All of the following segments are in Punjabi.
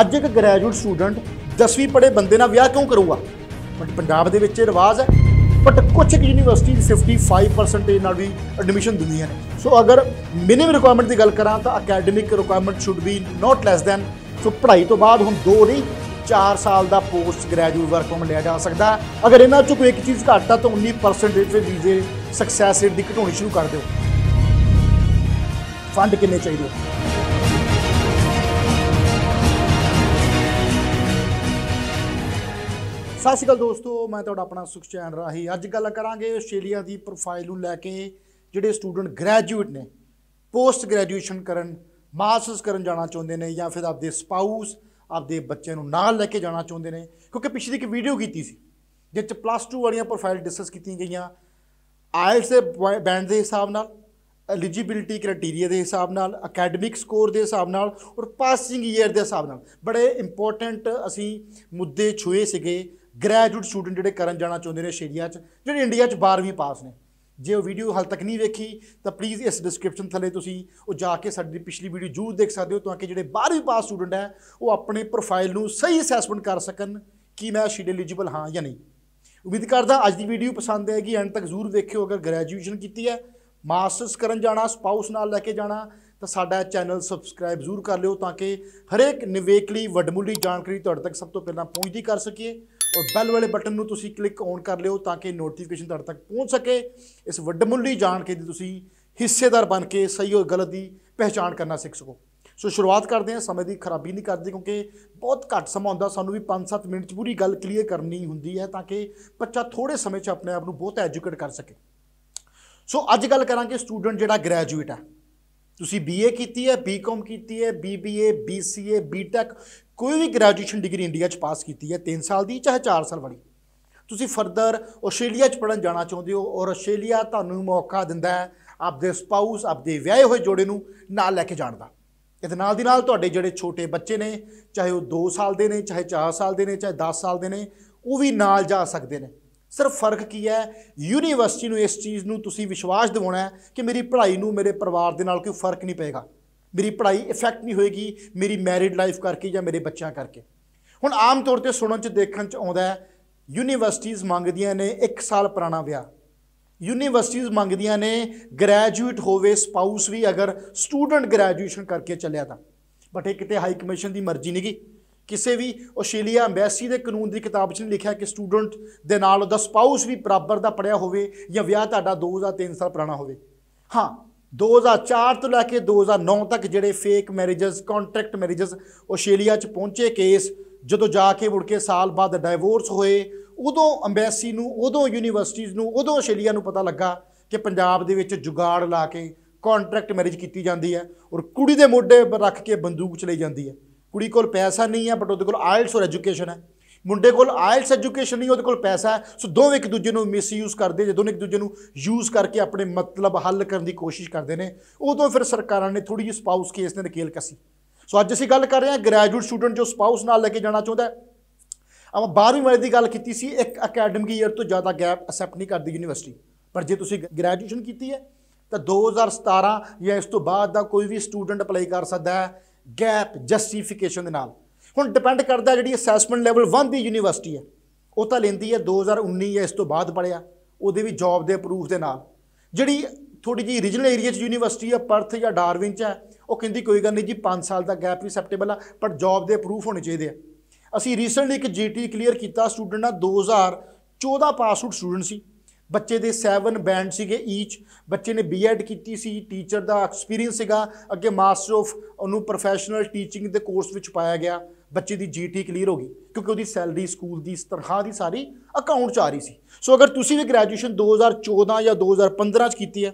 ਅੱਜ ਇੱਕ ਗ੍ਰੈਜੂਏਟ ਸਟੂਡੈਂਟ 10ਵੀਂ ਪੜ੍ਹੇ ਬੰਦੇ ਨਾਲ ਵਿਆਹ ਕਿਉਂ ਕਰੂਗਾ ਬਟ ਪੰਜਾਬ ਦੇ ਵਿੱਚ ਇਹ ਰਿਵਾਜ ਹੈ ਬਟ ਕੁਝ ਇੱਕ ਯੂਨੀਵਰਸਿਟੀ 55% ਨਾਲ ਵੀ ਐਡਮਿਸ਼ਨ ਦਿੰਦੀਆਂ ਨੇ ਸੋ ਅਗਰ ਮਿਨਿਮ ਰਿਕੁਆਇਰਮੈਂਟ ਦੀ ਗੱਲ ਕਰਾਂ ਤਾਂ academic requirement should be not less than so ਪੜ੍ਹਾਈ ਤੋਂ ਬਾਅਦ ਹੁਣ ਦੋ ਨਹੀਂ 4 ਸਾਲ ਦਾ ਪੋਸਟ ਗ੍ਰੈਜੂਏਟ ਵਰਕ ਪਰਮਿਟ ਲਿਆ ਜਾ ਸਕਦਾ ਅਗਰ ਇਹਨਾਂ ਚੋਂ ਕੋਈ ਇੱਕ ਚੀਜ਼ ਘੱਟ ਤਾਂ 19% ਦੇ ਵੀਜ਼ੇ ਸਕਸੈਸ ਰੇਟ ਦੀ ਘਟਾਉਣੀ ਸ਼ੁਰੂ ਕਰ ਦਿਓ ਫੰਡ ਕਿੰਨੇ ਚਾਹੀਦੇ ਸਤਿ ਸ਼੍ਰੀ ਅਕਾਲ ਦੋਸਤੋ ਮੈਂ ਤੁਹਾਡਾ ਆਪਣਾ ਸੁਖਚੈਨ ਰਾਹੀ ਅੱਜ ਗੱਲ ਕਰਾਂਗੇ ਆਸਟ੍ਰੇਲੀਆ ਦੀ ਪ੍ਰੋਫਾਈਲ ਨੂੰ ਲੈ ਕੇ ਜਿਹੜੇ ਸਟੂਡੈਂਟ ਗ੍ਰੈਜੂਏਟ ਨੇ ਪੋਸਟ ਗ੍ਰੈਜੂਏਸ਼ਨ ਕਰਨ ਮਾਸਟਰਸ ਕਰਨ ਜਾਣਾ ਚਾਹੁੰਦੇ ਨੇ ਜਾਂ ਫਿਰ ਆਪਦੇ ਸਪਾਊਸ ਆਪਦੇ ਬੱਚਿਆਂ ਨੂੰ ਨਾਲ ਲੈ ਕੇ ਜਾਣਾ ਚਾਹੁੰਦੇ ਨੇ ਕਿਉਂਕਿ ਪਿਛਲੀ ਇੱਕ ਵੀਡੀਓ ਕੀਤੀ ਸੀ ਜਿੱਚ ਪਲੱਸ 2 ਵਾਲੀਆਂ ਪ੍ਰੋਫਾਈਲ ਡਿਸਕਸ ਕੀਤੀਆਂ ਗਈਆਂ ਆਇਲਸ ਦੇ ਬੈਂਡ ਦੇ ਹਿਸਾਬ ਨਾਲ ਐਲੀਜੀਬਿਲਟੀ ਕ੍ਰਾਈਟੇਰੀਆ ਦੇ ਹਿਸਾਬ ਨਾਲ ਅਕੈਡਮਿਕ ਸਕੋਰ ਦੇ ਹਿਸਾਬ ਨਾਲ ਔਰ ਪਾਸਿੰਗ ਈਅਰ ਦੇ ਹਿਸਾਬ ਨਾਲ ਬੜੇ ਇੰਪੋਰਟੈਂਟ ਅਸੀਂ ਮੁੱਦੇ ਛੁਏ ਸੀਗੇ ਗ੍ਰੈਜੂਏਟ ਸਟੂਡੈਂਟ ਜਿਹੜੇ ਕਰਨ ਜਾਣਾ ਚਾਹੁੰਦੇ ਨੇ ਸ਼ੇਰੀਆ 'ਚ ਜਿਹੜੇ ਇੰਡੀਆ 'ਚ 12ਵੀਂ ਪਾਸ ਨੇ ਜੇ ਉਹ ਵੀਡੀਓ ਹਾਲ ਤੱਕ ਨਹੀਂ ਵੇਖੀ ਤਾਂ ਪਲੀਜ਼ ਇਸ ਡਿਸਕ੍ਰਿਪਸ਼ਨ ਥੱਲੇ ਤੁਸੀਂ ਉਹ ਜਾ ਕੇ ਸਾਡੀ ਪਿਛਲੀ ਵੀਡੀਓ ਜੂ ਦੇਖ ਸਕਦੇ ਹੋ ਤਾਂ ਕਿ ਜਿਹੜੇ 12ਵੀਂ ਪਾਸ ਸਟੂਡੈਂਟ ਹੈ ਉਹ ਆਪਣੇ ਪ੍ਰੋਫਾਈਲ ਨੂੰ ਸਹੀ ਅਸੈਸਮੈਂਟ ਕਰ ਸਕਣ ਕਿ ਮੈਂ ਸ਼ੀਡ ਐਲੀਜੀਬਲ ਹਾਂ ਜਾਂ ਨਹੀਂ ਉਮੀਦ ਕਰਦਾ ਅੱਜ ਦੀ ਵੀਡੀਓ ਪਸੰਦ ਆਏਗੀ ਐਂਡ ਤੱਕ ਜ਼ਰੂਰ ਵੇਖਿਓ ਅਗਰ ਗ੍ਰੈਜੂਏਸ਼ਨ ਕੀਤੀ ਹੈ ਮਾਸਟਰਸ ਕਰਨ ਜਾਣਾ ਸਪਾਊਸ ਨਾਲ ਲੈ ਕੇ ਜਾਣਾ ਤਾਂ ਸਾਡਾ ਚੈਨਲ ਸਬਸਕ੍ਰਾਈਬ ਜ਼ਰੂਰ ਕਰ ਲਿਓ ਤਾਂ ਕਿ ਹਰੇਕ ਨਿਵੇਕਲੀ ਵੱਡਮੁੱਲੀ ਜਾਣਕਾਰੀ ਤੁਹਾਡੇ ਤੱਕ ਸਭ ਤੋਂ ਪਹਿਲਾਂ ਪਹੁੰਚਦੀ ਕਰ ਸਕੀਏ ਔਰ ਬੈਲ ਵਾਲੇ ਬਟਨ ਨੂੰ ਤੁਸੀਂ ਕਲਿੱਕ ਔਨ ਕਰ ਲਿਓ ਤਾਂ ਕਿ ਨੋਟੀਫਿਕੇਸ਼ਨ ਤੁਹਾਡੇ ਤੱਕ ਪਹੁੰਚ ਸਕੇ ਇਸ ਵੱਡਮੁੱਲੀ ਜਾਣ ਕੇ ਦੀ ਤੁਸੀਂ ਹਿੱਸੇਦਾਰ ਬਣ ਕੇ ਸਹੀ ਔਰ ਗਲਤ ਦੀ ਪਹਿਚਾਣ ਕਰਨਾ ਸਿੱਖ ਸਕੋ ਸੋ ਸ਼ੁਰੂਆਤ ਕਰਦੇ ਹਾਂ ਸਮੇਂ ਦੀ ਖਰਾਬੀ ਨਹੀਂ ਕਰਦੇ ਕਿਉਂਕਿ ਬਹੁਤ ਘੱਟ ਸਮਾਂ ਹੁੰਦਾ ਸਾਨੂੰ ਵੀ 5-7 ਮਿੰਟ 'ਚ ਪੂਰੀ ਗੱਲ ਕਲੀਅਰ ਕਰਨੀ ਹੁੰਦੀ ਹੈ ਤਾਂ ਕਿ ਬੱਚਾ ਥੋੜੇ ਸਮੇਂ 'ਚ ਆਪਣੇ ਆਪ ਨੂੰ ਬਹੁਤ ਐਜੂਕੇਟ ਕਰ ਸਕੇ ਸੋ ਅੱਜ ਗੱਲ ਕਰਾਂਗੇ ਸਟੂਡੈਂਟ ਜਿਹੜਾ ਗ੍ਰੈਜੂਏਟ ਹੈ ਤੁਸੀਂ ਬੀਏ ਕੀਤੀ ਹੈ ਬੀਕਾਮ ਕੀਤੀ ਹੈ ਬੀਬੀਏ ਬੀਸੀਏ ਬੀਟੈਕ ਕੋਈ ਵੀ ਗ੍ਰੈਜੂਏਸ਼ਨ ਡਿਗਰੀ ਇੰਡੀਆ 'ਚ ਪਾਸ ਕੀਤੀ ਹੈ 3 ਸਾਲ ਦੀ ਚਾਹੇ 4 ਸਾਲ ਵਾਲੀ ਤੁਸੀਂ ਫਰਦਰ ਆਸਟ੍ਰੇਲੀਆ 'ਚ ਪੜਨ ਜਾਣਾ ਚਾਹੁੰਦੇ ਹੋ ਔਰ ਆਸਟ੍ਰੇਲੀਆ ਤੁਹਾਨੂੰ ਮੌਕਾ ਦਿੰਦਾ ਹੈ ਆਪਦੇ ਸਪਾਊਸ ਆਪਦੇ ਵਿਆਹੇ ਹੋਏ ਜੋੜੇ ਨੂੰ ਨਾਲ ਲੈ ਕੇ ਜਾਣ ਦਾ ਇਹਦੇ ਨਾਲ ਦੀ ਨਾਲ ਤੁਹਾਡੇ ਜਿਹੜੇ ਛੋਟੇ ਬੱਚੇ ਨੇ ਚਾਹੇ ਉਹ 2 ਸਾਲ ਦੇ ਨੇ ਚਾਹੇ 4 ਸਾਲ ਦੇ ਨੇ ਚਾਹੇ 10 ਸਾਲ ਦੇ ਨੇ ਉਹ ਵੀ ਨਾਲ ਜਾ ਸਕਦੇ ਨੇ ਸਿਰਫ ਫਰਕ ਕੀ ਹੈ ਯੂਨੀਵਰਸਿਟੀ ਨੂੰ ਇਸ ਚੀਜ਼ ਨੂੰ ਤੁਸੀਂ ਵਿਸ਼ਵਾਸ ਦਿਵਾਉਣਾ ਹੈ ਕਿ ਮੇਰੀ ਪੜ੍ਹਾਈ ਨੂੰ ਮੇਰੇ ਪਰਿਵਾਰ ਦੇ ਨਾਲ ਕੋਈ ਫਰਕ ਨਹੀਂ ਪਏਗਾ ਮੇਰੀ ਪੜ੍ਹਾਈ ਇਫੈਕਟ ਨਹੀਂ ਹੋਏਗੀ ਮੇਰੀ ਮੈਰਿਡ ਲਾਈਫ ਕਰਕੇ ਜਾਂ ਮੇਰੇ ਬੱਚਿਆਂ ਕਰਕੇ ਹੁਣ ਆਮ ਤੌਰ ਤੇ ਸੁਣਨ ਚ ਦੇਖਣ ਚ ਆਉਂਦਾ ਹੈ ਯੂਨੀਵਰਸਿਟੀਆਂ ਮੰਗਦੀਆਂ ਨੇ 1 ਸਾਲ ਪੁਰਾਣਾ ਵਿਆਹ ਯੂਨੀਵਰਸਿਟੀਆਂ ਮੰਗਦੀਆਂ ਨੇ ਗ੍ਰੈਜੂਏਟ ਹੋਵੇ ਸਪਾਊਸ ਵੀ ਅਗਰ ਸਟੂਡੈਂਟ ਗ੍ਰੈਜੂਏਸ਼ਨ ਕਰਕੇ ਚੱਲਿਆ ਤਾਂ ਬਟ ਇਹ ਕਿਤੇ ਹਾਈ ਕਮਿਸ਼ਨ ਦੀ ਮਰਜ਼ੀ ਨਹੀਂਗੀ ਕਿਸੇ ਵੀ ਆਸਟ੍ਰੇਲੀਆ ਐਮਬੈਸੀ ਦੇ ਕਾਨੂੰਨ ਦੀ ਕਿਤਾਬ 'ਚ ਨਹੀਂ ਲਿਖਿਆ ਕਿ ਸਟੂਡੈਂਟ ਦੇ ਨਾਲ ਉਹਦਾ ਸਪਾਊਸ ਵੀ ਬਰਾਬਰ ਦਾ ਪੜਿਆ ਹੋਵੇ ਜਾਂ ਵਿਆਹ ਤੁਹਾਡਾ 2003 ਸਾਲ ਪੁਰਾਣਾ ਹੋਵੇ ਹਾਂ 2004 ਤੋਂ ਲੈ ਕੇ 2009 ਤੱਕ ਜਿਹੜੇ fake marriages contract marriages Australia 'ਚ ਪਹੁੰਚੇ ਕੇਸ ਜਦੋਂ ਜਾ ਕੇ ਮੁੜ ਕੇ ਸਾਲ ਬਾਅਦ ਡਾਈਵੋਰਸ ਹੋਏ ਉਦੋਂ ਐਮਬੈਸੀ ਨੂੰ ਉਦੋਂ ਯੂਨੀਵਰਸਿਟੀਆਂ ਨੂੰ ਉਦੋਂ ਆਸਟ੍ਰੇਲੀਆ ਨੂੰ ਪਤਾ ਲੱਗਾ ਕਿ ਪੰਜਾਬ ਦੇ ਵਿੱਚ ਜੁਗਾੜ ਲਾ ਕੇ ਕੰਟਰੈਕਟ ਮੈਰਿਜ ਕੀਤੀ ਜਾਂਦੀ ਹੈ ਔਰ ਕੁੜੀ ਦੇ ਮੋਢੇ ਰੱਖ ਕੇ ਬੰਦੂਕ ਚਲੇ ਜਾਂਦੀ ਹੈ ਕੁੜੀ ਕੋਲ ਪੈਸਾ ਨਹੀਂ ਹੈ ਬਟ ਉਹਦੇ ਕੋਲ ਆਇਲਸ ਔਰ ਐਜੂਕੇਸ਼ਨ ਹੈ ਮੁੰਡੇ ਕੋਲ ਆਇਲਸ ਐਜੂਕੇਸ਼ਨ ਨਹੀਂ ਉਹਦੇ ਕੋਲ ਪੈਸਾ ਹੈ ਸੋ ਦੋਵੇਂ ਇੱਕ ਦੂਜੇ ਨੂੰ ਮਿਸਯੂਜ਼ ਕਰਦੇ ਜੇ ਦੋਨੇ ਇੱਕ ਦੂਜੇ ਨੂੰ ਯੂਜ਼ ਕਰਕੇ ਆਪਣੇ ਮਤਲਬ ਹੱਲ ਕਰਨ ਦੀ ਕੋਸ਼ਿਸ਼ ਕਰਦੇ ਨੇ ਉਦੋਂ ਫਿਰ ਸਰਕਾਰਾਂ ਨੇ ਥੋੜੀ ਜਿਹੀ ਸਪਾਊਸ ਕੇਸ ਨੇ ਨਕੇਲ ਕਸੀ ਸੋ ਅੱਜ ਅਸੀਂ ਗੱਲ ਕਰ ਰਹੇ ਹਾਂ ਗ੍ਰੈਜੂਏਟ ਸਟੂਡੈਂਟ ਜੋ ਸਪਾਊਸ ਨਾਲ ਲੈ ਕੇ ਜਾਣਾ ਚਾਹੁੰਦਾ ਹੈ ਆਪਾਂ 12ਵੀਂ ਮਹੀਨੇ ਦੀ ਗੱਲ ਕੀਤੀ ਸੀ ਇੱਕ ਅਕੈਡਮਿਕ ਈਅਰ ਤੋਂ ਜ਼ਿਆਦਾ ਗੈਪ ਅਸੈਪਟ ਨਹੀਂ ਕਰਦੀ ਯੂਨੀਵਰਸਿਟੀ ਪਰ ਜੇ ਤੁਸੀਂ ਗ੍ਰੈਜੂਏਸ਼ਨ ਕੀਤੀ ਹੈ ਤਾਂ 2017 ਜਾਂ ਇਸ ਤੋਂ ਬਾਅਦ ਦਾ ਕੋਈ ਵੀ ਸਟੂਡੈਂਟ ਅਪਲਾਈ ਕਰ ਸਕਦਾ ਹੈ ਗੈਪ ਜਸਟੀਫਿਕੇਸ਼ਨ ਦੇ ਨਾਲ ਹੁਣ ਡਿਪੈਂਡ ਕਰਦਾ ਜਿਹੜੀ ਅਸੈਸਮੈਂਟ ਲੈਵਲ 1 ਦੀ ਯੂਨੀਵਰਸਿਟੀ ਹੈ ਉਹ ਤਾਂ ਲੈਂਦੀ ਹੈ 2019 ਜਾਂ ਇਸ ਤੋਂ ਬਾਅਦ ਪੜਿਆ ਉਹਦੇ ਵੀ ਜੌਬ ਦੇ ਪ੍ਰੂਫ ਦੇ ਨਾਲ ਜਿਹੜੀ ਥੋੜੀ ਜੀ ਰੀਜਨਲ ਏਰੀਆ 'ਚ ਯੂਨੀਵਰਸਿਟੀ ਆ ਪਰਥ ਜਾਂ ਡਾਰਵਿਨ 'ਚ ਹੈ ਉਹ ਕਹਿੰਦੀ ਕੋਈ ਗੱਲ ਨਹੀਂ ਜੀ 5 ਸਾਲ ਦਾ ਗੈਪ ਵੀ ਸੈਪਟੇਬਲ ਆ ਪਰ ਜੌਬ ਦੇ ਪ੍ਰੂਫ ਹੋਣੇ ਚਾਹੀਦੇ ਆ ਅਸੀਂ ਰੀਸੈਂਟਲੀ ਇੱਕ ਜੀਟੀ ਕਲੀਅਰ ਕੀਤਾ ਸਟੂਡੈਂਟ ਆ 2014 ਪਾਸ ਆਊਟ ਸਟੂਡੈਂਟ ਸੀ ਬੱਚੇ ਦੇ 7 ਬੈਂਡ ਸੀਗੇ ਈਚ ਬੱਚੇ ਨੇ ਬੀਐਡ ਕੀਤੀ ਸੀ ਟੀਚਰ ਦਾ ਐਕਸਪੀਰੀਅੰਸ ਸੀਗਾ ਅੱਗੇ ਮਾਸਟਰ ਆਫ ਉਹਨੂੰ ਪ੍ਰੋਫੈਸ਼ਨਲ ਟੀਚਿੰਗ ਦੇ ਕੋਰਸ ਵਿੱਚ ਪਾਇਆ ਗਿਆ ਬੱਚੇ ਦੀ ਜੀਟੀ ਕਲੀਅਰ ਹੋ ਗਈ ਕਿਉਂਕਿ ਉਹਦੀ ਸੈਲਰੀ ਸਕੂਲ ਦੀ ਤਨਖਾਹ ਦੀ ਸਾਰੀ ਅਕਾਊਂਟ 'ਚ ਆ ਰਹੀ ਸੀ ਸੋ ਅਗਰ ਤੁਸੀਂ ਵੀ ਗ੍ਰੈਜੂਏਸ਼ਨ 2014 ਜਾਂ 2015 'ਚ ਕੀਤੀ ਹੈ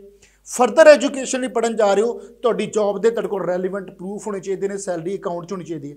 ਫਰਦਰ ਐਜੂਕੇਸ਼ਨ ਲਈ ਪੜਨ ਜਾ ਰਹੇ ਹੋ ਤੁਹਾਡੀ ਜੌਬ ਦੇ ਤੁਹਾਡੇ ਕੋਲ ਰੈਲੇਵੈਂਟ ਪ੍ਰੂਫ ਹੋਣੇ ਚਾਹੀਦੇ ਨੇ ਸੈਲਰੀ ਅਕਾਊਂਟ 'ਚ ਹੋਣੀ ਚਾਹੀਦੀ ਹੈ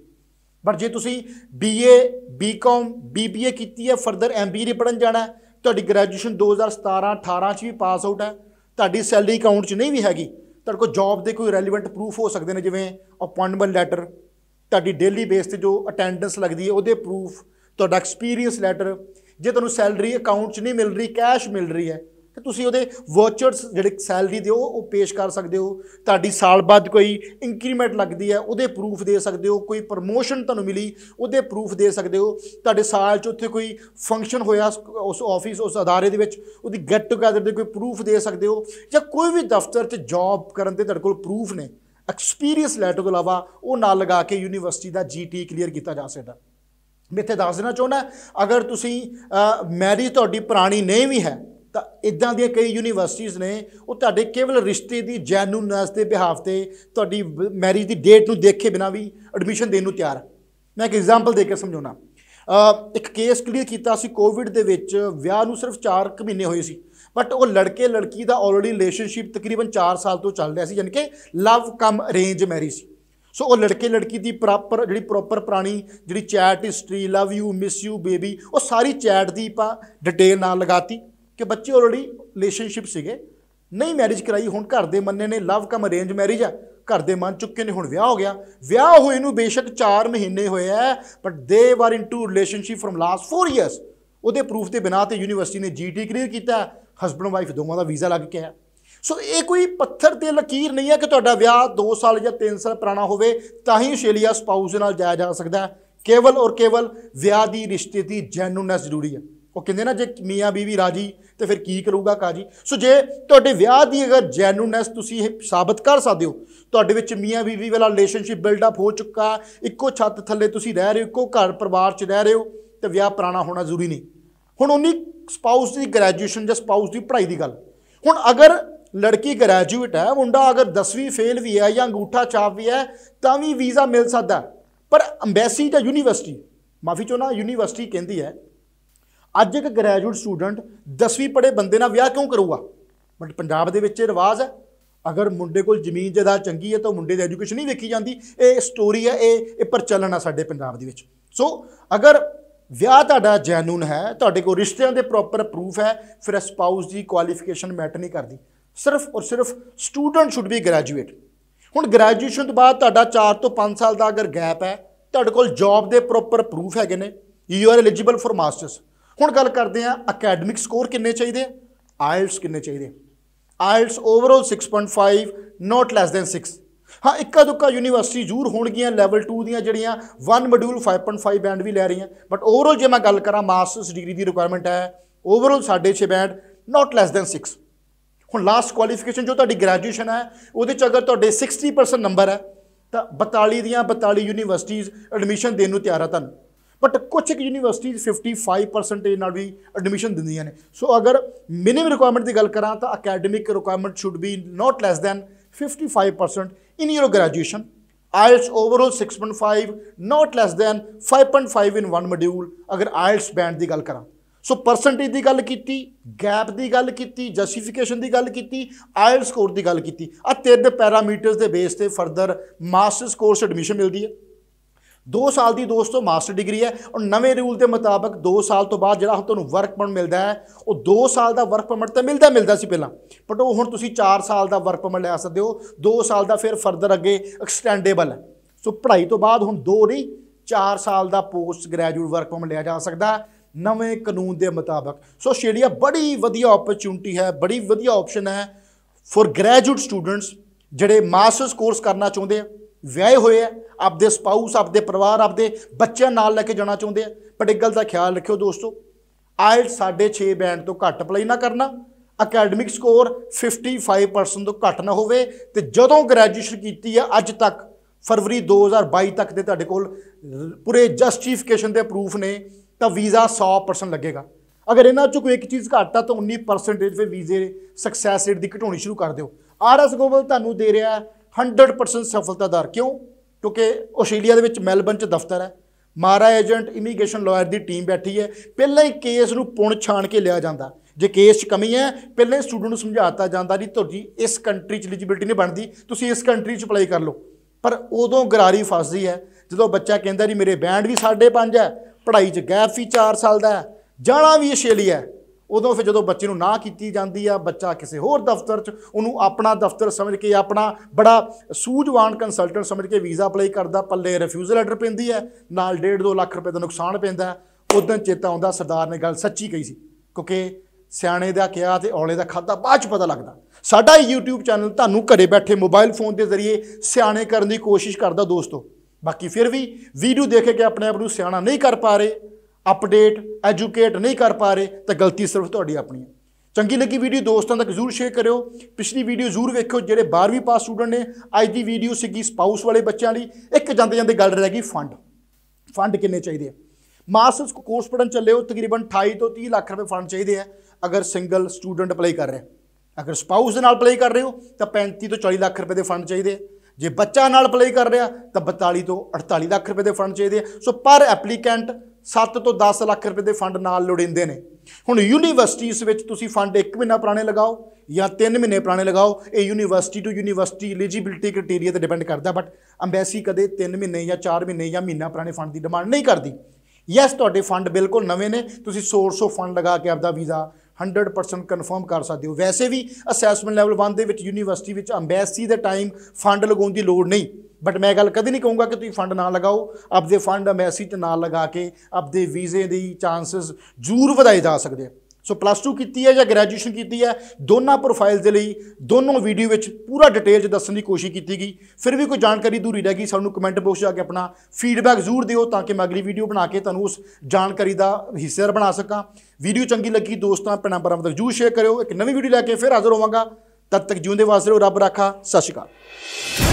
ਪਰ ਜੇ ਤੁਸੀਂ ਬੀਏ ਬੀਕਾਮ ਬੀਬੀਏ ਕੀਤੀ ਹੈ ਫਰਦਰ ਐਮਬੀਏ ਲਈ ਪੜਨ ਜਾਣਾ ਹੈ ਤੁਹਾਡੀ ਗ੍ਰੈਜੂਏਸ਼ਨ 2017 18 ਚ ਵੀ ਪਾਸ ਆਊਟ ਹੈ ਤੁਹਾਡੀ ਸੈਲਰੀ ਅਕਾਊਂਟ ਚ ਨਹੀਂ ਵੀ ਹੈਗੀ ਤੁਹਾਡੇ ਕੋਲ ਜੌਬ ਦੇ ਕੋਈ ਰੈਲੇਵੈਂਟ ਪ੍ਰੂਫ ਹੋ ਸਕਦੇ ਨੇ ਜਿਵੇਂ ਅਪਾਇੰਟਮੈਂਟ ਲੈਟਰ ਤੁਹਾਡੀ ਡੇਲੀ ਬੇਸ ਤੇ ਜੋ ਅਟੈਂਡੈਂਸ ਲੱਗਦੀ ਹੈ ਉਹਦੇ ਪ੍ਰੂਫ ਤੁਹਾਡਾ ਐਕਸਪੀਰੀਅੰਸ ਲੈਟਰ ਜੇ ਤੁਹਾਨੂੰ ਸੈਲਰੀ ਅਕਾਊਂਟ 'ਚ ਨਹੀਂ ਮਿਲ ਰਹੀ ਕੈਸ਼ ਮਿਲ ਰਹੀ ਹੈ ਤੇ ਤੁਸੀਂ ਉਹਦੇ ਵਾਚਰਸ ਜਿਹੜੇ ਸੈਲਰੀ ਦੇ ਉਹ ਪੇਸ਼ ਕਰ ਸਕਦੇ ਹੋ ਤੁਹਾਡੀ ਸਾਲ ਬਾਅਦ ਕੋਈ ਇਨਕਰੀਮੈਂਟ ਲੱਗਦੀ ਹੈ ਉਹਦੇ ਪ੍ਰੂਫ ਦੇ ਸਕਦੇ ਹੋ ਕੋਈ ਪ੍ਰਮੋਸ਼ਨ ਤੁਹਾਨੂੰ ਮਿਲੀ ਉਹਦੇ ਪ੍ਰੂਫ ਦੇ ਸਕਦੇ ਹੋ ਤੁਹਾਡੇ ਸਾਲ 'ਚ ਉੱਥੇ ਕੋਈ ਫੰਕਸ਼ਨ ਹੋਇਆ ਉਸ ਆਫਿਸ ਉਸ ادارے ਦੇ ਵਿੱਚ ਉਹਦੀ ਗੈਟ ਟੂਗੇਦਰ ਦੇ ਕੋਈ ਪ੍ਰੂਫ ਦੇ ਸਕਦੇ ਹੋ ਜਾਂ ਕੋਈ ਵੀ ਦਫ਼ਤਰ 'ਚ ਜੌਬ ਕਰਨ ਤੇ ਤੁਹਾਡੇ ਕੋਲ ਪ੍ਰੂਫ ਨੇ ਐਕਸਪੀਰੀਅੰਸ ਲੈਟਰ ਤੋਂ ਇਲਾਵਾ ਉਹ ਨਾਲ ਲਗਾ ਕੇ ਯੂਨੀਵਰਸਿਟੀ ਦਾ ਜੀਟੀ ਕਲੀਅਰ ਕੀਤਾ ਜਾ ਸਕਦਾ ਮੈਂ ਇੱਥੇ ਦੱਸ ਦੇਣਾ ਚਾਹੁੰਦਾ ਅਗਰ ਤੁਸੀਂ ਮੈਰੀ ਤੁਹਾਡੀ ਪੁਰਾਣੀ ਨਹੀਂ ਵੀ ਹੈ ਤਾਂ ਇਦਾਂ ਦੀਆਂ ਕਈ ਯੂਨੀਵਰਸਿਟੀਆਂ ਨੇ ਉਹ ਤੁਹਾਡੇ ਕੇਵਲ ਰਿਸ਼ਤੇ ਦੀ ਜੈਨੂਨਸ ਦੇ ਬਿਹਾਫ ਤੇ ਤੁਹਾਡੀ ਮੈਰਿਜ ਦੀ ਡੇਟ ਨੂੰ ਦੇਖੇ ਬਿਨਾ ਵੀ ਐਡਮਿਸ਼ਨ ਦੇਣ ਨੂੰ ਤਿਆਰ ਮੈਂ ਇੱਕ ਐਗਜ਼ਾਮਪਲ ਦੇ ਕੇ ਸਮਝਾਉਣਾ ਇੱਕ ਕੇਸ ਕਲੀਅਰ ਕੀਤਾ ਸੀ ਕੋਵਿਡ ਦੇ ਵਿੱਚ ਵਿਆਹ ਨੂੰ ਸਿਰਫ 4 ਮਹੀਨੇ ਹੋਏ ਸੀ ਬਟ ਉਹ ਲੜਕੇ ਲੜਕੀ ਦਾ ਆਲਰੇਡੀ ਰਿਲੇਸ਼ਨਸ਼ਿਪ ਤਕਰੀਬਨ 4 ਸਾਲ ਤੋਂ ਚੱਲ ਰਿਹਾ ਸੀ ਯਾਨੀ ਕਿ ਲਵ ਕਮ ਅਰੇਂਜ ਮੈਰਿਜ ਸੀ ਸੋ ਉਹ ਲੜਕੇ ਲੜਕੀ ਦੀ ਪ੍ਰੋਪਰ ਜਿਹੜੀ ਪ੍ਰੋਪਰ ਪੁਰਾਣੀ ਜਿਹੜੀ chat history love you miss you baby ਉਹ ਸਾਰੀ ਚੈਟ ਦੀ ਆਪਾਂ ਡਿਟੇਲ ਨਾਲ ਲਗਾਤੀ ਕਿ ਬੱਚੇ ਆਲਰੇਡੀ ਰਿਲੇਸ਼ਨਸ਼ਿਪ ਸੀਗੇ ਨਹੀਂ ਮੈਰਿਜ ਕਰਾਈ ਹੁਣ ਘਰ ਦੇ ਮੰਨੇ ਨੇ ਲਵ ਕਮ ਅਰੇਂਜ ਮੈਰਿਜ ਆ ਘਰ ਦੇ ਮੰਨ ਚੁੱਕੇ ਨੇ ਹੁਣ ਵਿਆਹ ਹੋ ਗਿਆ ਵਿਆਹ ਹੋਏ ਨੂੰ ਬੇਸ਼ੱਕ 4 ਮਹੀਨੇ ਹੋਏ ਐ but they were in to relationship from last 4 years ਉਹਦੇ ਪ੍ਰੂਫ ਤੇ ਬਿਨਾ ਤੇ ਯੂਨੀਵਰਸਿਟੀ ਨੇ ਜੀਟੀ ਕਲੀਅਰ ਕੀਤਾ ਹਸਬੰਡ ਵਾਈਫ ਦੋਵਾਂ ਦਾ ਵੀਜ਼ਾ ਲੱਗ ਗਿਆ ਸੋ ਇਹ ਕੋਈ ਪੱਥਰ ਤੇ ਲਕੀਰ ਨਹੀਂ ਹੈ ਕਿ ਤੁਹਾਡਾ ਵਿਆਹ 2 ਸਾਲ ਜਾਂ 3 ਸਾਲ ਪੁਰਾਣਾ ਹੋਵੇ ਤਾਂ ਹੀ ਆਸਟ੍ਰੇਲੀਆ ਸਪਾਊਸ ਨਾਲ ਜਾਇਆ ਜਾ ਸਕਦਾ ਕੇਵਲ ਔਰ ਕੇਵਲ ਵਿਆਹ ਦੀ ਰਿਸ਼ਤੇ ਦੀ ਜੈਨੂਨੈਸ ਜ਼ਰੂਰੀ ਹੈ ਉਹ ਕਹਿੰਦੇ ਨਾ ਜੇ ਮੀਆਂ ਬੀਵੀ ਰਾਜੀ ਤੇ ਫਿਰ ਕੀ ਕਰੂਗਾ ਕਾਜੀ ਸੋ ਜੇ ਤੁਹਾਡੇ ਵਿਆਹ ਦੀ ਅਗਰ ਜੈਨੂਨੈਸ ਤੁਸੀਂ ਇਹ ਸਾਬਤ ਕਰ ਸਕਦੇ ਹੋ ਤੁਹਾਡੇ ਵਿੱਚ ਮੀਆਂ ਬੀਵੀ ਵਾਲਾ ਰਿਲੇਸ਼ਨਸ਼ਿਪ ਬਿਲਡ ਅਪ ਹੋ ਚੁੱਕਾ ਇੱਕੋ ਛੱਤ ਥੱਲੇ ਤੁਸੀਂ ਰਹਿ ਰਹੇ ਹੋ ਇੱਕੋ ਘਰ ਪਰਿਵਾਰ 'ਚ ਰਹਿ ਰਹੇ ਹੋ ਤੇ ਵਿਆਹ ਪੁਰਾਣਾ ਹੋਣਾ ਜ਼ਰੂਰੀ ਨਹੀਂ ਹੁਣ ਉਨੀ ਸਪਾਊਸ ਦੀ ਗ੍ਰੈਜੂਏਸ਼ਨ ਜਾਂ ਸਪਾਊਸ ਦੀ ਪੜ੍ਹਾਈ ਦੀ ਗੱਲ ਹੁਣ ਅਗਰ ਲੜਕੀ ਗ੍ਰੈਜੂਏਟ ਹੈ ਮੁੰਡਾ ਅਗਰ 10ਵੀਂ ਫੇਲ ਵੀ ਹੈ ਜਾਂ ਅੰਗੂਠਾ ਛਾਪ ਵੀ ਹੈ ਤਾਂ ਵੀ ਵੀਜ਼ਾ ਮਿਲ ਸਕਦਾ ਪਰ ਐਮਬੈਸੀ ਜਾਂ ਯੂਨੀਵਰਸਿਟੀ ਮਾਫੀ ਚੋਣਾ ਯੂਨੀਵਰਸਿਟੀ ਕਹਿੰਦੀ ਹੈ ਅੱਜ ਇੱਕ ਗ੍ਰੈਜੂਏਟ ਸਟੂਡੈਂਟ 10ਵੀਂ ਪੜ੍ਹੇ ਬੰਦੇ ਨਾਲ ਵਿਆਹ ਕਿਉਂ ਕਰੂਗਾ ਬਟ ਪੰਜਾਬ ਦੇ ਵਿੱਚ ਇਹ ਰਿਵਾਜ ਹੈ ਅਗਰ ਮੁੰਡੇ ਕੋਲ ਜ਼ਮੀਨ ਜਿਹਦਾ ਚੰਗੀ ਹੈ ਤਾਂ ਮੁੰਡੇ ਦੀ ਐਜੂਕੇਸ਼ਨ ਨਹੀਂ ਵੇਖੀ ਜਾਂਦੀ ਇਹ ਸਟੋਰੀ ਹੈ ਇਹ ਇਹ ਪ੍ਰਚਲਨ ਹੈ ਸਾਡੇ ਪੰਜਾਬ ਦੇ ਵਿੱਚ ਸੋ ਅਗਰ ਵਿਆਹ ਤੁਹਾਡਾ ਜੈਨੂਨ ਹੈ ਤੁਹਾਡੇ ਕੋਲ ਰਿਸ਼ਤਿਆਂ ਦੇ ਪ੍ਰੋਪਰ ਪ੍ਰੂਫ ਹੈ ਫਿਰ ਸਪਾਊਸ ਦੀ ਕੁਆਲੀਫਿਕੇਸ਼ਨ ਮੈਟਰ ਨਹੀਂ ਕਰਦੀ ਸਿਰਫ ਔਰ ਸਿਰਫ ਸਟੂਡੈਂਟ ਸ਼ੁੱਡ ਬੀ ਗ੍ਰੈਜੂਏਟ ਹੁਣ ਗ੍ਰੈਜੂਏਸ਼ਨ ਤੋਂ ਬਾਅਦ ਤੁਹਾਡਾ 4 ਤੋਂ 5 ਸਾਲ ਦਾ ਅਗਰ ਗੈਪ ਹੈ ਤੁਹਾਡੇ ਕੋਲ ਜੌਬ ਦੇ ਪ੍ਰੋਪਰ ਪ੍ਰੂਫ ਹੈਗੇ ਨੇ you are eligible for masters ਹੁਣ ਗੱਲ ਕਰਦੇ ਆ ਅਕੈਡਮਿਕ ਸਕੋਰ ਕਿੰਨੇ ਚਾਹੀਦੇ ਆ ਆਇਲਸ ਕਿੰਨੇ ਚਾਹੀਦੇ IELTS overall 6.5 not less than 6 ਹਾਂ ਇੱਕਾ ਦੁੱਕਾ ਯੂਨੀਵਰਸਿਟੀ ਜ਼ਰੂਰ ਹੋਣਗੀਆਂ ਲੈਵਲ 2 ਦੀਆਂ ਜਿਹੜੀਆਂ 1 ਮੋਡਿਊਲ 5.5 ਬੈਂਡ ਵੀ ਲੈ ਰਹੀਆਂ ਬਟ ਓਵਰਆਲ ਜੇ ਮੈਂ ਗੱਲ ਕਰਾਂ ਮਾਸਟਰਸ ਡਿਗਰੀ ਦੀ ਰਿਕੁਆਇਰਮੈਂਟ ਹੈ overall 6.5 band not less than 6 ਹੁਣ ਲਾਸਟ ਕੁਆਲੀਫਿਕੇਸ਼ਨ ਜੋ ਤੁਹਾਡੀ ਗ੍ਰੈਜੂਏਸ਼ਨ ਹੈ ਉਹਦੇ ਚ ਅਗਰ ਤੁਹਾਡੇ 60% ਨੰਬਰ ਹੈ ਤਾਂ 42 ਦੀਆਂ 42 ਯੂਨੀਵਰਸਿਟੀਆਂ ਐਡਮਿਸ਼ਨ ਦੇਣ ਨੂੰ ਤਿਆਰ ਆ ਤੁਹਾਨੂੰ ਬਟ ਕੁਝ ਇੱਕ ਯੂਨੀਵਰਸਿਟੀ 55% ਨਾਲ ਵੀ ਐਡਮਿਸ਼ਨ ਦਿੰਦੀਆਂ ਨੇ ਸੋ ਅਗਰ ਮਿਨਿਮਮ ਰਿਕੁਆਇਰਮੈਂਟ ਦੀ ਗੱਲ ਕਰਾਂ ਤਾਂ academic requirement should be not less than 55% in your graduation IELTS overall 6.5 not less than 5.5 in one module ਅਗਰ IELTS ਬੈਂਡ ਦੀ ਗੱਲ ਕਰਾਂ ਸੋ ਪਰਸੈਂਟੇਜ ਦੀ ਗੱਲ ਕੀਤੀ ਗੈਪ ਦੀ ਗੱਲ ਕੀਤੀ ਜਸਟੀਫਿਕੇਸ਼ਨ ਦੀ ਗੱਲ ਕੀਤੀ IELTS ਸਕੋਰ ਦੀ ਗੱਲ ਕੀਤੀ ਆ ਤਿੰਨ ਪੈਰਾਮੀਟਰਸ ਦੇ ਬੇਸ ਤੇ ਫਰਦਰ ਮਾਸਟਰਸ ਕੋਰਸ ਐਡਮਿਸ਼ਨ ਮਿਲਦੀ ਹੈ 2 ਸਾਲ ਦੀ ਦੋਸਤੋ ਮਾਸਟਰ ਡਿਗਰੀ ਹੈ ਔਰ ਨਵੇਂ ਰੂਲ ਦੇ ਮੁਤਾਬਕ 2 ਸਾਲ ਤੋਂ ਬਾਅਦ ਜਿਹੜਾ ਤੁਹਾਨੂੰ ਵਰਕ ਪਰਮਿਟ ਮਿਲਦਾ ਹੈ ਉਹ 2 ਸਾਲ ਦਾ ਵਰਕ ਪਰਮਿਟ ਤਾਂ ਮਿਲਦਾ ਮਿਲਦਾ ਸੀ ਪਹਿਲਾਂ ਬਟ ਉਹ ਹੁਣ ਤੁਸੀਂ 4 ਸਾਲ ਦਾ ਵਰਕ ਪਰਮਿਟ ਲੈ ਸਕਦੇ ਹੋ 2 ਸਾਲ ਦਾ ਫਿਰ ਫਰਦਰ ਅੱਗੇ ਐਕਸਟੈਂਡੇਬਲ ਸੋ ਪੜ੍ਹਾਈ ਤੋਂ ਬਾਅਦ ਹੁਣ 2 ਨਹੀਂ 4 ਸਾਲ ਦਾ ਪੋਸਟ ਗ੍ਰੈਜੂਏਟ ਵਰਕ ਪਰਮਿਟ ਲਿਆ ਜਾ ਸਕਦਾ ਨਵੇਂ ਕਾਨੂੰਨ ਦੇ ਮੁਤਾਬਕ ਸੋ ਆਸਟ੍ਰੇਲੀਆ ਬੜੀ ਵਧੀਆ ਓਪਰਚੁਨਿਟੀ ਹੈ ਬੜੀ ਵਧੀਆ ਆਪਸ਼ਨ ਹੈ ਫॉर ਗ੍ਰੈਜੂਏਟ ਸਟੂਡੈਂਟਸ ਜਿਹੜੇ ਮਾਸਟਰਸ ਕੋਰਸ ਕਰਨਾ ਚਾਹੁੰਦੇ ਆ ਵਿਆਹ ਹੋਏ ਆ ਆਪਦੇ ਸਪਾਊਸ ਆਪਦੇ ਪਰਿਵਾਰ ਆਪਦੇ ਬੱਚਿਆਂ ਨਾਲ ਲੈ ਕੇ ਜਾਣਾ ਚਾਹੁੰਦੇ ਆ ਪਰ ਇੱਕ ਗੱਲ ਦਾ ਖਿਆਲ ਰੱਖਿਓ ਦੋਸਤੋ ਆਇਲਟ 6.5 ਬੈਂਡ ਤੋਂ ਘੱਟ ਪਲੇ ਨਾ ਕਰਨਾ ਅਕੈਡਮਿਕ ਸਕੋਰ 55% ਤੋਂ ਘੱਟ ਨਾ ਹੋਵੇ ਤੇ ਜਦੋਂ ਗ੍ਰੈਜੂਏਸ਼ਨ ਕੀਤੀ ਆ ਅੱਜ ਤੱਕ ਫਰਵਰੀ 2022 ਤੱਕ ਦੇ ਤੁਹਾਡੇ ਕੋਲ ਪੂਰੇ ਜਸਟੀਫਿਕੇਸ਼ਨ ਦੇ ਪ੍ਰੂਫ ਨੇ ਤਾਂ ਵੀਜ਼ਾ 100% ਲੱਗੇਗਾ ਅਗਰ ਇਹਨਾਂ ਚੋਂ ਕੋਈ ਇੱਕ ਚੀਜ਼ ਘੱਟ ਤਾਂ 19% ਦੇ ਵੀਜ਼ੇ ਸਕਸੈਸ ਰੇਟ ਦੀ ਘਟਾਉਣੀ ਸ਼ੁਰੂ ਕਰ ਦਿਓ ਆਰਐਸ ਗੋਬਲ ਤੁਹਾਨੂੰ ਦੇ ਰਿਹਾ 100% ਸਫਲਤਾਦਾਰ ਕਿਉਂ ਕਿਉਂਕਿ ਆਸਟ੍ਰੇਲੀਆ ਦੇ ਵਿੱਚ ਮੈਲਬਨ 'ਚ ਦਫ਼ਤਰ ਹੈ ਮਾਰਾ ਏਜੰਟ ਇਮੀਗ੍ਰੇਸ਼ਨ ਲਾਇਰ ਦੀ ਟੀਮ ਬੈਠੀ ਹੈ ਪਹਿਲਾਂ ਹੀ ਕੇਸ ਨੂੰ ਪੁਣ ਛਾਣ ਕੇ ਲਿਆ ਜਾਂਦਾ ਜੇ ਕੇਸ 'ਚ ਕਮੀ ਹੈ ਪਹਿਲਾਂ ਹੀ ਸਟੂਡੈਂਟ ਨੂੰ ਸਮਝਾਤਾ ਜਾਂਦਾ ਜੀ ਤੁਹਾਡੀ ਇਸ ਕੰਟਰੀ 'ਚ ਐਲੀਜੀਬਿਲਟੀ ਨਹੀਂ ਬਣਦੀ ਤੁਸੀਂ ਇਸ ਕੰਟਰੀ 'ਚ ਅਪਲਾਈ ਕਰ ਲਓ ਪਰ ਉਦੋਂ ਗਰਾਰੀ ਫਸਦੀ ਹੈ ਜਦੋਂ ਬੱਚਾ ਕਹਿੰਦਾ ਜੀ ਮੇਰੇ ਬੈਂਡ ਵੀ 5.5 ਹੈ ਪੜ੍ਹਾਈ 'ਚ ਗੈਪ ਵੀ 4 ਸਾਲ ਦਾ ਹੈ ਜਾਣਾ ਵੀ ਆਸਟ੍ਰੇਲੀਆ ਹੈ ਉਦੋਂ ਫਿਰ ਜਦੋਂ ਬੱਚੇ ਨੂੰ ਨਾ ਕੀਤੀ ਜਾਂਦੀ ਆ ਬੱਚਾ ਕਿਸੇ ਹੋਰ ਦਫ਼ਤਰ 'ਚ ਉਹਨੂੰ ਆਪਣਾ ਦਫ਼ਤਰ ਸਮਝ ਕੇ ਆਪਣਾ ਬੜਾ ਸੂਝਵਾਨ ਕੰਸਲਟੈਂਟ ਸਮਝ ਕੇ ਵੀਜ਼ਾ ਅਪਲਾਈ ਕਰਦਾ ਪੱਲੇ ਰਿਫਿਊਜ਼ਲ ਲੈਟਰ ਪੈਂਦੀ ਹੈ ਨਾਲ 1.5 2 ਲੱਖ ਰੁਪਏ ਦਾ ਨੁਕਸਾਨ ਪੈਂਦਾ ਉਦੋਂ ਚੇਤਾ ਆਉਂਦਾ ਸਰਦਾਰ ਨੇ ਗੱਲ ਸੱਚੀ ਕਹੀ ਸੀ ਕਿਉਂਕਿ ਸਿਆਣੇ ਦਾ ਕਿਹਾ ਤੇ ਔਲੇ ਦਾ ਖਾਦਾ ਬਾਅਦ ਚ ਪਤਾ ਲੱਗਦਾ ਸਾਡਾ YouTube ਚੈਨਲ ਤੁਹਾਨੂੰ ਘਰੇ ਬੈਠੇ ਮੋਬਾਈਲ ਫੋਨ ਦੇ ਜ਼ਰੀਏ ਸਿਆਣੇ ਕਰਨ ਦੀ ਕੋਸ਼ਿਸ਼ ਕਰਦਾ ਦੋਸਤੋ ਬਾਕੀ ਫਿਰ ਵੀ ਵੀਡੀਓ ਦੇਖ ਕੇ ਆਪਣੇ ਆਪ ਨੂੰ ਸਿਆਣਾ ਨਹੀਂ ਕਰ ਪਾ ਰਹੇ ਅਪਡੇਟ ਐਜੂਕੇਟ ਨਹੀਂ ਕਰ ਪਾ ਰਹੇ ਤਾਂ ਗਲਤੀ ਸਿਰਫ ਤੁਹਾਡੀ ਆਪਣੀ ਹੈ ਚੰਗੀ ਲੱਗੀ ਵੀਡੀਓ ਦੋਸਤਾਂ ਤੱਕ ਜ਼ਰੂਰ ਸ਼ੇਅਰ ਕਰਿਓ ਪਿਛਲੀ ਵੀਡੀਓ ਜ਼ਰੂਰ ਵੇਖਿਓ ਜਿਹੜੇ 12ਵੀਂ ਪਾਸ ਸਟੂਡੈਂਟ ਨੇ ਅੱਜ ਦੀ ਵੀਡੀਓ ਸੀਗੀ ਸਪਾਊਸ ਵਾਲੇ ਬੱਚਿਆਂ ਲਈ ਇੱਕ ਜਾਂਦੇ ਜਾਂਦੇ ਗੱਲ ਰਹਿ ਗਈ ਫੰਡ ਫੰਡ ਕਿੰਨੇ ਚਾਹੀਦੇ ਆ ਮਾਸਟਰਸ ਕੋਰਸ ਪੜਨ ਚੱਲੇ ਹੋ ਤਕਰੀਬਨ 28 ਤੋਂ 30 ਲੱਖ ਰੁਪਏ ਫੰਡ ਚਾਹੀਦੇ ਆ ਅਗਰ ਸਿੰਗਲ ਸਟੂਡੈਂਟ ਅਪਲਾਈ ਕਰ ਰਿਹਾ ਅਗਰ ਸਪਾਊਸ ਦੇ ਨਾਲ ਅਪਲਾਈ ਕਰ ਰਹੇ ਹੋ ਤਾਂ 35 ਤੋਂ 40 ਲੱਖ ਰੁਪਏ ਦੇ ਫੰਡ ਚਾਹੀਦੇ ਆ ਜੇ ਬੱਚਾ ਨਾਲ ਅਪਲਾਈ ਕਰ ਰਿਹਾ ਤਾਂ 42 ਤੋਂ 48 ਲੱਖ ਰੁਪਏ ਦੇ ਫੰਡ ਚਾਹੀਦੇ ਆ ਸੋ ਪਰ ਐਪਲੀਕੈਂਟ 7 ਤੋਂ 10 ਲੱਖ ਰੁਪਏ ਦੇ ਫੰਡ ਨਾਲ ਲੋੜਿੰਦੇ ਨੇ ਹੁਣ ਯੂਨੀਵਰਸਿਟੀਆਂ ਵਿੱਚ ਤੁਸੀਂ ਫੰਡ 1 ਮਹੀਨਾ ਪੁਰਾਣੇ ਲਗਾਓ ਜਾਂ 3 ਮਹੀਨੇ ਪੁਰਾਣੇ ਲਗਾਓ ਇਹ university to university eligibility criteria ਤੇ ਡਿਪੈਂਡ ਕਰਦਾ ਬਟ ਅੰਬੈਸੀ ਕਦੇ 3 ਮਹੀਨੇ ਜਾਂ 4 ਮਹੀਨੇ ਜਾਂ ਮਹੀਨਾ ਪੁਰਾਣੇ ਫੰਡ ਦੀ ਡਿਮਾਂਡ ਨਹੀਂ ਕਰਦੀ ਯੈਸ ਤੁਹਾਡੇ ਫੰਡ ਬਿਲਕੁਲ ਨਵੇਂ ਨੇ ਤੁਸੀਂ ਸੋਰਸ ਆਫ ਫੰਡ ਲਗਾ ਕੇ ਆਪਦਾ ਵੀਜ਼ਾ 100% ਕਨਫਰਮ ਕਰ ਸਕਦੇ ਹੋ ਵੈਸੇ ਵੀ ਅਸੈਸਮੈਂਟ ਲੈਵਲ 1 ਦੇ ਵਿੱਚ ਯੂਨੀਵਰਸਿਟੀ ਵਿੱਚ ਅੰਬੈਸੀ ਦੇ ਟਾਈਮ ਫੰਡ ਲਗਾਉਣ ਦੀ ਲੋੜ ਨਹੀਂ ਬਟ ਮੈਂ ਗੱਲ ਕਦੇ ਨਹੀਂ ਕਹੂੰਗਾ ਕਿ ਤੁਸੀਂ ਫੰਡ ਨਾ ਲਗਾਓ ਆਪਦੇ ਫੰਡ ਅੰਬੈਸੀ ਤੇ ਨਾਲ ਲਗਾ ਕੇ ਆਪਦੇ ਵੀਜ਼ੇ ਦੀ ਚਾਂਸਸ ਜੂਰ ਵਧਾਏ ਜਾ ਸਕਦੇ ਆ ਸੋ ਪਲੱਸ 2 ਕੀਤੀ ਹੈ ਜਾਂ ਗ੍ਰੈਜੂਏਸ਼ਨ ਕੀਤੀ ਹੈ ਦੋਨਾਂ ਪ੍ਰੋਫਾਈਲਸ ਦੇ ਲਈ ਦੋਨੋਂ ਵੀਡੀਓ ਵਿੱਚ ਪੂਰਾ ਡਿਟੇਲ ਚ ਦੱਸਣ ਦੀ ਕੋਸ਼ਿਸ਼ ਕੀਤੀ ਗਈ ਫਿਰ ਵੀ ਕੋਈ ਜਾਣਕਾਰੀ ਦੂਰੀ ਰਹਿ ਗਈ ਸਾਨੂੰ ਕਮੈਂਟ ਬਾਕਸ ਜਾ ਕੇ ਆਪਣਾ ਫੀਡਬੈਕ ਜ਼ਰੂਰ ਦਿਓ ਤਾਂ ਕਿ ਮੈਂ ਅਗਲੀ ਵੀਡੀਓ ਬਣਾ ਕੇ ਤੁਹਾਨੂੰ ਉਸ ਜਾਣਕਾਰੀ ਦਾ ਹਿੱਸੇਦਾਰ ਬਣਾ ਸਕਾਂ ਵੀਡੀਓ ਚੰਗੀ ਲੱਗੀ ਦੋਸਤਾਂ ਪਿਆਰ ਨੰਬਰਾਂ ਤੱਕ ਜ਼ਰੂਰ ਸ਼ੇਅਰ ਕਰਿਓ ਇੱਕ ਨਵੀਂ ਵੀਡੀਓ ਲੈ ਕੇ ਫਿਰ ਹਾਜ਼ਰ ਹੋਵਾਂਗਾ ਤਦ ਤੱਕ ਜਿਉਂਦੇ ਵਾਸਤੇ ਰੱਬ ਰਾਖਾ ਸਤਿ ਸ਼੍ਰੀ ਅਕਾਲ